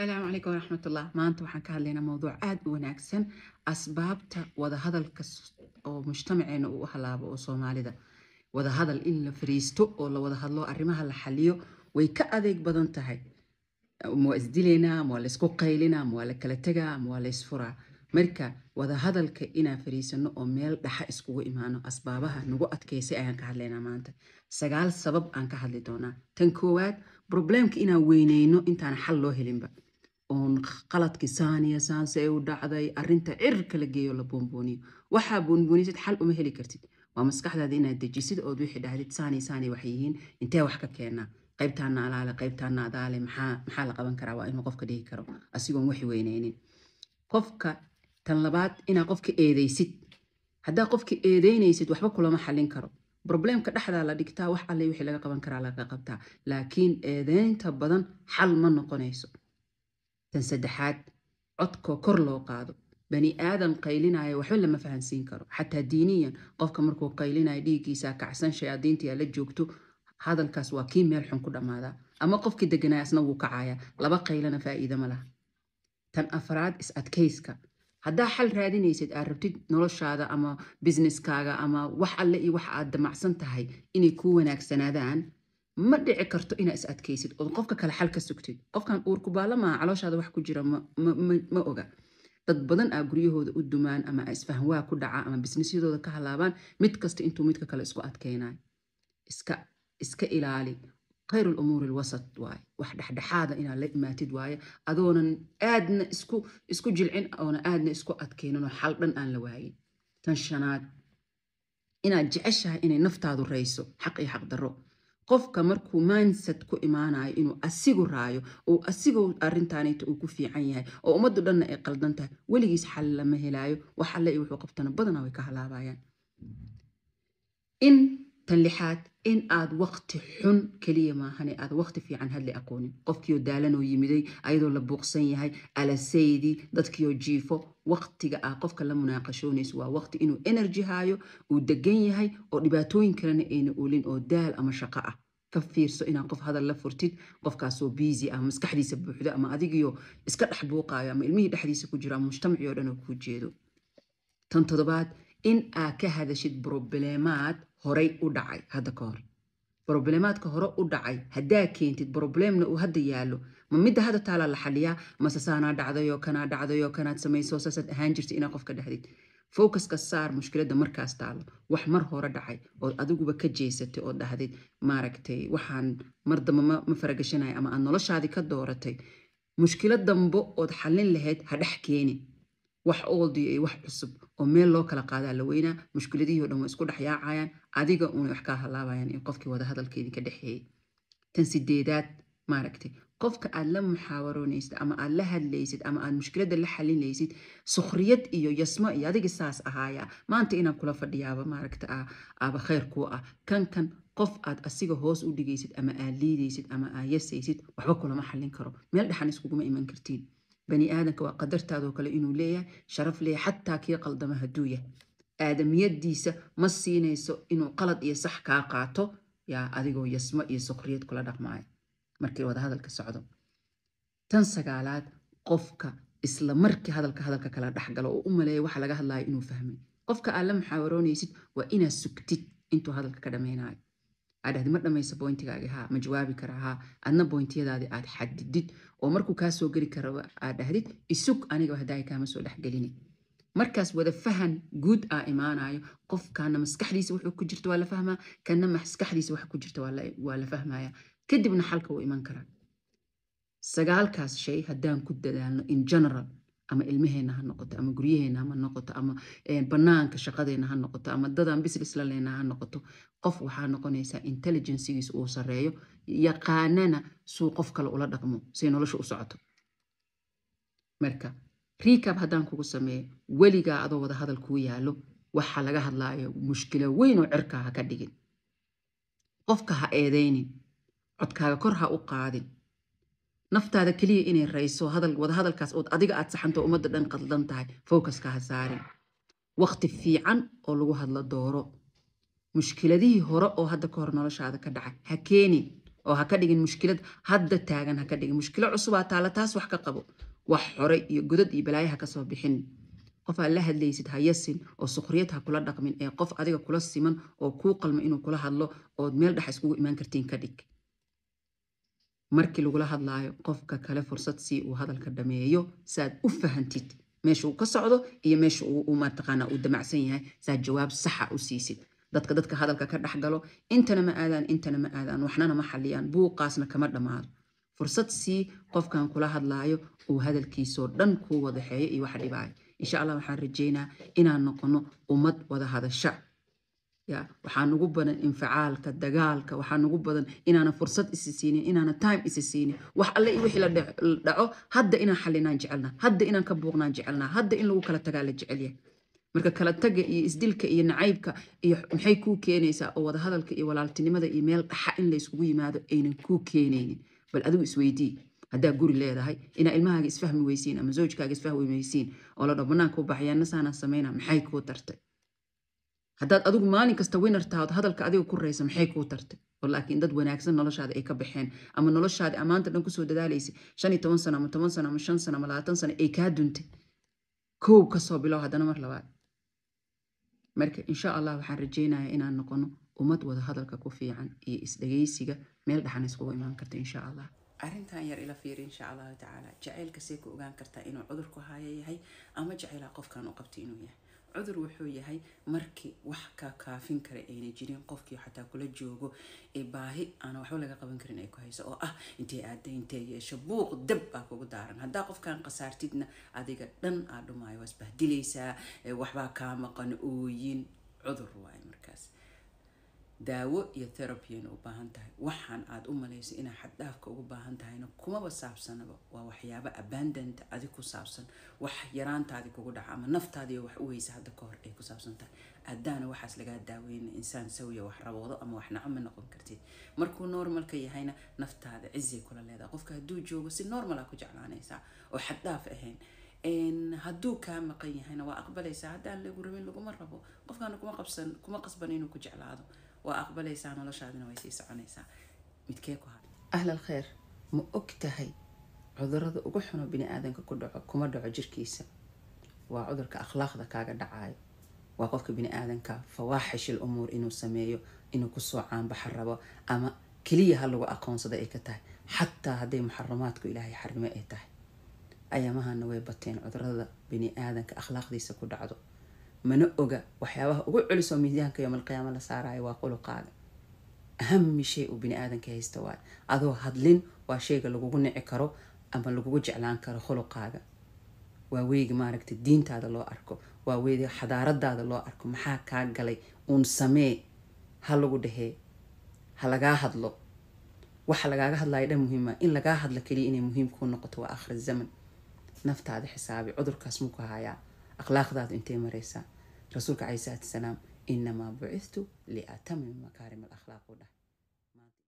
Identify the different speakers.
Speaker 1: asalaamu calaykum waraxmat ullah maanta waxaan ka hadlaynaa mowduuc aada u wanaagsan asbaabta wadahadalka oo mujtamaceena uu halaabo oo soomaalida wadahadal in la fariisto oo la wada hadlo arrimaha la xaliyo way ka adeeg badan tahay ma waa isdilaynaa ma waa laysku qaylinaa ma waa la kala tegaa ma waa laysfuraa marka wadahadalka inaan fariisano oo meel dhaxa iskugu imaano asbaabaha nagu adkaysay ayaan ka hadlaynaa maanta sagaal sabab aan ka weyneyno intaan xal loo helinba oon qaladkii saaniya saanse u dhacday arinta cirka la geeyo la boonbooniyo waxaa boonboonisid xal uma heli kartid waa maskaxdaada inaad dejisid ood wixii dhahdid saani saani waxay intee wax ka keenaa qaybtaana alaale qaybtaana adaale maxaa la qaban karaa waa inuu qofka dhihi karo asigoon waxi weyneynin qofka tan labaad inaa qofka eedeysid haddaa qofka eedeynaysid waxba kulama xalin karo broblemka dhexdaa la dhigtaa wax alle wixii laga qaban karaa laga qabtaa laakiin eedeynta badan xal ma noqonayso tan saddexaad codkoo kor loo qaado bani aadan qaylinaya waxba lama fahansiin karo xataa diiniyan qofka markuu qaylinaya dhiiggiisa kacsan shayaadiintii la joogto hadalkaas waa kii meel xun ku dhammaadaa ama qofkii deganaa asna wuu kacayaa laba qaylana faa'iida ma laha tan afraad is adkayska haddaa xal raadinaysid aad rabtid noloshaada ama businesskaaga ama wax alle iyo wax aad damacsan tahay inay kuu wanaagsanaadaan ma dhici karto inaa is adkaysid ood qofka kale xal ka sugtid qofkan uur ku baalla maaha calooshaada wax ku jira ma oga dad badan aa guryahooda u dumaan ama isfahanwaa ku dhacaa ama bisnisyadooda ka halaabaan mid kasta intuu midka kale isku adkaynayo iska ilaali khayru lumuuri lwasat waaye wax dhexdhexaada inaad la imaatid waaye adoonan aadna isku jilcin oona aadna isku adkayninoo xal dhan aan la waayin tan shanaad inaad jeceshahay inay naftaadu rayso xaq iyo xaq darro qofka markuu mindset ku imaanayo inuu asigu raayo oo asigu arintaanayta uu ku fiican yahay oo ummaddu dhanna ay qaldan tahay weligiis xal lama helaayo wax alle iyo wuxuu qabtana badana way ka halaabayaan tan lixaad in aad waqti xun kaliya maahane aad waqti fiican hadle aqoonin qofkiioo daalanoo yimiday ayadoo la buuqsan yahay alasaydii dadkiioo jiifo waqtiga ah qofka la munaaqashoonayso waa waqti inuu energy haayo uu degan yahay oo dhibaatooyin kalena ayna oolin oo daal ama shaqo ah ka fiirso inaan qof hadal la furtid qofkaasoo biisi ah maskaxdiisa buuxdo ama adigiioo iska dhex buuqaayo ama ilmihii dhexdiisa ku jiro ama mujtamacii o dhan oo kuu jeedo tan toddobaad in aad ka hadashid brobleemaad horay u dhacay hadda ka hor brobleemaadka hore u dhacay haddaa keentid brobleemna uu hadda yaalo ma midda hadda taalaa la xaliyaa mase saanaa dhacdayoo kanaa dhacdayoo kanaad samayso saasaad ahaan jirta inaa qofka dhexdid focuska saar mushkiladda markaas taalo wax mar hore dhacay ood adiguba ka jeysatay oo dhahdid maaragtay waxaan mar damba ma, ma faragashanahay ama aad noloshaadii ka dooratay mushkilad dambe ood xalin lahayd ha dhex keenin wax oldi iyo wax cusub oo meel loo kala qaadaa la weynaa mushkiladihii o dhan way isku dhexyaacayaan adiga uunay wax kaa halaabayaan iyo qofkii wadahadalkeedii ka dhexeeyey tan sideedaad maaragtay qofka aad la muxaawaroonaysid ama aad la hadlaysid ama aad mushkiladda la xalinaysid sukhriyad iyo yasmo iyo adigi saas ahaaya maanta inaan kula fadhiyaaba maaragta aaba khayr kuu ah kan kan qof aad asiga hoos u dhigaysid ama aad liidaysid ama aad yasaysid waxba kulama xallin karo meel dhexan iskuguma iman kartiin bani aadamka waa qadartaadoo kale inuu leeyahay sharaf leeyahay xataa kii qaldama hadduu yahay aadamiyadiisa ma siinayso inuu qalad iyo sax kaa qaato yaa adigoo yasmo iyo sukriyad kula dhaqmaayo markii wadahadalka socdo tan sagaalaad qofka isla markii hadalka hadalka kala dhexgalo oo u maleeya waxa laga hadlayo inuu fahmay qofka aad la muxaawaroonaysid waa inaad sugtid intuu hadalka ka dhammaynayo aadhahdi ma dhamayso boyntigaaga haa ma jawaabi kara ha adna boyntiyadaadi aad xadidid oo markuu kaa soo geli karaba aad dhahdid isug aniga hadaa kaama soo dhexgelini markaas wada fahan guud aa imaanayo qof maskaxdiisa wuxuu ku jirta waa la fahmaa kana maskaxdiisa wax ku jirta waa la fahmaya kadibna xalka wuu iman karaa sagaalkaas shay haddaan ku dadaalno in general ama ilmaheena ha noqoto ama guryaheena ha noqoto ama eh, bannaanka shaqadeena ha noqoto ama dadaan business ha noqoto qof waxaa noqonaysaa intelligencegiis uu sarreeyo yaqaanana suu qof kale ula dhaqmo say nolosha u socoto marka riikab haddaan kugu sameeyo weligaa adoo wada hadal kuu yaalo waxa laga hadlaayo mushkilo weyn oo cirkaa ha ka dhigin qofka ha eedaynin codkaaga kor ha u qaadin naftaada keliya inay rayso wadahadalkaas ood adiga aad saxanto ummadda dhan qaldan tahay focuska ha saare wakti fiican oo lagu hadlo dooro mushkiladihii hore oo hadda ka hor noloshaada ka dhacay ha keenin oo ha ka dhigin mushkilad hadda taagan ha ka dhigin mushkilo cusubaa taalla taas wax ka qabo wax horay iyo godad iyo balaayo ha ka soo bixin qof la hadlaysid ha yasin oo sukriyad ha kula dhaqmin ee qof adiga kula siman oo kuu qalmo inuu kula hadlo ood meel dhex iskugu imaan kartiin ka dhig markii lagula hadlaayo qofka kale fursad si uu hadalka dhameeyo saaad u fahantid meesha uu ka socdo iyo meesha mataqaana uu damacsan yahay saad jawaab saxa u siisid dadka dadka hadalka ka dhexgalo intana ma aadaan intana ma aadaan waxnana ma xaliyaan buuqaasna kama dhammaado fursad sii qofkan kula hadlaayo uu hadalkiisoo dhan kuu wadaxeeyo iyo waxa dhibaayo insha allah waxaan rajeynaa inaan noqono ummad wada hadasha ya waxaa nagu badan infacaalka dagaalka waxaa nagu badan inaana fursad isi siinin inaana time isi siinin wax alle wixii la dhaco hadda inaan xalinaan jecelnaa hadda inaan ka buuqnaan jecelnaa hadda in lagu kala tagaa la jecelyahay marka kala taga iyo isdilka iyo nacaybka iyo maxay kuu keenaysaa oo wadahadalka iyo walaaltinimada iyo meel dhaxa in layskugu yimaado aynan kuu keenaynin bal adigu isweydii haddaa guri leedahay inaa ilmahaaga isfahmi weysiin ama zoojkaaga isfahmi weysiin oo la dho banaanka u baxayaana saanaan maxay kuu tartay haddaad adigu maalin kasta winner tahaod hadalka adiga ku raysa maxay kuu tartay oo laakiin dad wanaagsan noloshaada ay ka baxeen ama noloshaada amaanta dhan kusoo dadaalaysa shan iyo toban sano ama toban sano ama shan sano ama labaatan sano ay kaa duntay kow kasoo bilow haddana mar labaad marka insha allah waxaan rajaynayaa inaan noqono umad wada hadalka ku fiican iyo isdhagaysiga meel dhaxan iskugu imaan karta insha allah arrintan yar ila fiiri insha allahu tacaala jacaylka see ku ogaan kartaa inuu cudur haayo yahay ama jacaylaa qofkan u qabtay inuu yahay cudur wuxuu yahay markii wax ka kaafin kara ayna jirin qofkii xataa kula joogo ee baahi aana waxba laga qaban karin ay ku hayso oo ah intay aada intay yeesho buuq dab baa kugu daaran haddaa qofkan khasaartidna adiga dhan aa dhumaayo waa isbahdilaysaa waxbaa kaa maqan ooyin cudur waayo markaas daawo iyo therapyana u baahan tahay waxaan aad u malayso inaad xaddhaafka ugu baahan tahayna kumaba saabsanaba waa waxyaabo abandant adi ku saabsan wax yaraantaadi kugu dhaca ama naftaadiio wax u weysa hadda ka hor ay ku saabsan tahay haddaana waxaas lagaa daaweyna insaan sawiya wax raboodo ama wax naco ma noqon kartid markuu normalka yahayna naftaada cizay kula leedaha qofka hadduu joogo si normala ku jeclaanaysaa oo xaddaaf ahayn hadduu kaa maqan yahayna waa aqbalaysaa haddaan lagu rabin laguma rabo qofkaana kuma qabsan kuma qasban inuu ku jeclaado waa aqbalaysaa noloshaadina way sii soconaysaa midkee ku haa ahlal kheyr ma og tahay cudurada ugu xuno biniaadanka ku dhaco kuma dhaco jirkiisa waa cudurka akhlaaqda kaaga dhacaayo waa qofka biniaadanka fawaaxishil umuur inuu sameeyo inuu kusoo caanbaxa rabo ama keliya ha lagu aqoonsada ay ka tahay xataa hadday muxaramaadku ilaahay xarimo ay tahay ayaamahana way bateen cudurada biniaadanka akhlaaqdiisa ku dhacdo mana oga waxyaabaha ugu culisoo miisaanka yowmalqiyaama la saarayo waa quluqaada ahami shay uu biniaadanka haysta waay adoo hadlin waa sheyga lagugu nici karo ama lagugu jeclaan karo khuluqaaga waa weyga maaragta diintaada loo arko waa weyga xadaaradaada loo arko maxaa kaa galay uun samee ha lagu dhahee ha lagaa hadlo waxa lagaaga hadlayo dhan muhiima ah. in lagaa hadlo kaliya inay muhiim kuu noqoto waa akhri zaman naftaada xisaabi cudurkaas muku hayaa akhlaaqdaad intay maraysaa rasuulka calayi salaatu salaam inamaa bucithtu liatamima makaarim alakhlaaq u dhah